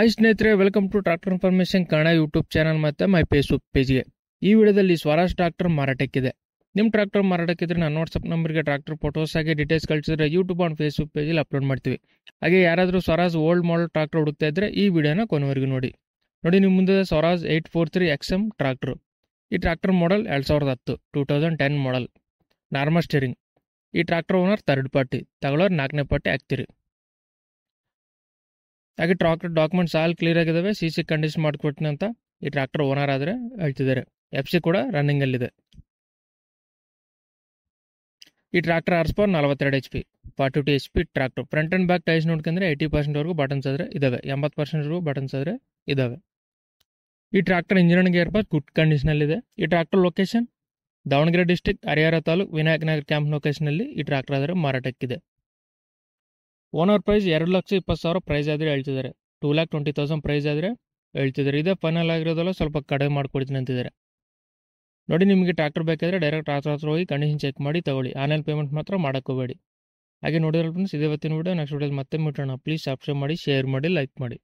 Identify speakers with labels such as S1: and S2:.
S1: hi ಸ್ನೇಹಿತರೆ welcome to tractor information Kannada YouTube channel ಮತ್ತು my Facebook ಪೇಜ್ಗೆ ಈ ವಿಡಿಯೋದಲ್ಲಿ ಸ್ವರಾಜ್ ಟ್ರಾಕ್ಟರ್ ಮಾರಾಟಕ್ಕಿದೆ ನಿಮ್ಮ ಟ್ರಾಕ್ಟರ್ ಮಾರಾಟಕ್ಕಿದ್ರೆ ನಾನು ವಾಟ್ಸಪ್ ನಂಬರ್ಗೆ ಟ್ರಾಕ್ಟರ್ ಫೋಟೋಸ್ ಹಾಗೆ ಡೀಟೇಲ್ಸ್ ಕಳಿಸಿದ್ರೆ ಯೂಟ್ಯೂಬ್ ಆ್ಯಂಡ್ ಫೇಸ್ಬುಕ್ ಪೇಜಲ್ಲಿ ಅಪ್ಲೋಡ್ ಮಾಡ್ತೀವಿ ಹಾಗೆ ಯಾರಾದರೂ ಸ್ವರಾಜ್ ಓಲ್ಡ್ ಮಾಡಲ್ ಟ್ರಾಕ್ಟರ್ ಹುಡುಕ್ತಾ ಇದ್ದರೆ ಈ ವಿಡಿಯೋನ ಕೊನೆವರೆಗೂ ನೋಡಿ ನೋಡಿ ನಿಮ್ಮ ಮುಂದೆ Swaraj eight four three X M tractor ಈ ಟ್ರಾಕ್ಟರ್ ಮಾಡಲ್ ಎರಡು ಸಾವಿರದ ಹತ್ತು two thousand ten model normal steering ಈ ಟ್ರಾಕ್ಟರ್ ಓನರ್ ಥರ್ಡ್ ಪಾರ್ಟಿ ತಗೊಳ್ಳೋರು ನಾಲ್ಕನೇ ಪಾರ್ಟಿ ಹಾಕ್ತೀರಿ ಹಾಗೆ ಟ್ರಾಕ್ಟರ್ ಡಾಕ್ಯುಮೆಂಟ್ಸ್ ಆಲ್ ಕ್ಲಿಯರ್ ಆಗಿದ್ದಾವೆ ಸಿ ಸಿ ಕಂಡೀಷನ್ ಮಾಡಿಕೊಟ್ಟಿನ ಅಂತ ಈ ಟ್ರಾಕ್ಟರ್ ಓನರ್ ಆದರೆ ಹೇಳ್ತಿದ್ದಾರೆ ಎಫ್ ಸಿ ಕೂಡ ರನ್ನಿಂಗಲ್ಲಿದೆ ಈ ಟ್ರಾಕ್ಟರ್ ಆರ್ ಸ್ಪೋರ್ ನಲವತ್ತೆರಡು H P forty two H P tractor front and back tyres ನೋಡ್ಕೊಂಡ್ರೆ ಏಯ್ಟಿ ಪರ್ಸೆಂಟ್ವರೆಗೂ ಬಟನ್ಸ್ ಆದರೆ ಇದಾವೆ ಎಂಬತ್ತು ಪರ್ಸೆಂಟ್ವರೆಗೂ ಬಟನ್ಸ್ ಆದರೆ ಇದ್ದಾವೆ ಈ tractor engine gear pass good ಕಂಡೀಷನಲ್ಲಿದೆ ಈ tractor location Davanagere district Harihara taluk Vinayaka camp camp ಲೊಕೇಶನಲ್ಲಿ ಈ ಟ್ರಾಕ್ಟರ್ ಆದರೆ ಮಾರಾಟಕ್ಕಿದೆ ಓನರ್ ಪ್ರೈಸ್ ಎರಡು ಲಕ್ಷ ಇಪ್ಪತ್ತು ಸಾವಿರ ಪ್ರೈಸ್ ಆದರೆ ಹೇಳ್ತಿದ್ದಾರೆ two lakh twenty thousand price ಆದರೆ ಹೇಳ್ತಿದ್ದಾರೆ ಇದೇ ಫೈನಲ್ ಆಗಿರೋದಲ್ಲ ಸ್ವಲ್ಪ ಕಡಿಮೆ ಮಾಡ್ಕೊಡ್ತೀನಿ ಅಂತಿದ್ದಾರೆ ನೋಡಿ ನಿಮಗೆ ಟ್ರ್ಯಾಕ್ಟರ್ ಬೇಕಾದರೆ ಡೈರೆಕ್ಟ್ ಆತ್ರ ಹತ್ರ ಹೋಗಿ ಕಂಡೀಷನ್ ಚೆಕ್ ಮಾಡಿ ತಗೊಳ್ಳಿ ಆನ್ಲೈನ್ ಪೇಮೆಂಟ್ ಮಾತ್ರ ಮಾಡೋಕ್ಕೋಬೇಡಿ ಹಾಗೆ ನೋಡಿದ್ರೆ ಫ್ರೆಂಡ್ಸ್ ಇದೇ ಇವತ್ತಿನ ವಿಡಿಯೋ ನೆಕ್ಸ್ಟ್ ವಿಡಿಯೋದಲ್ಲಿ ಮತ್ತೆ ಮುಟ್ಟೋಣ ಪ್ಲೀಸ್ ಸಬ್ಸ್ಕ್ರೈಬ್ ಮಾಡಿ ಶೇರ್ ಮಾಡಿ ಲೈಕ್ ಮಾಡಿ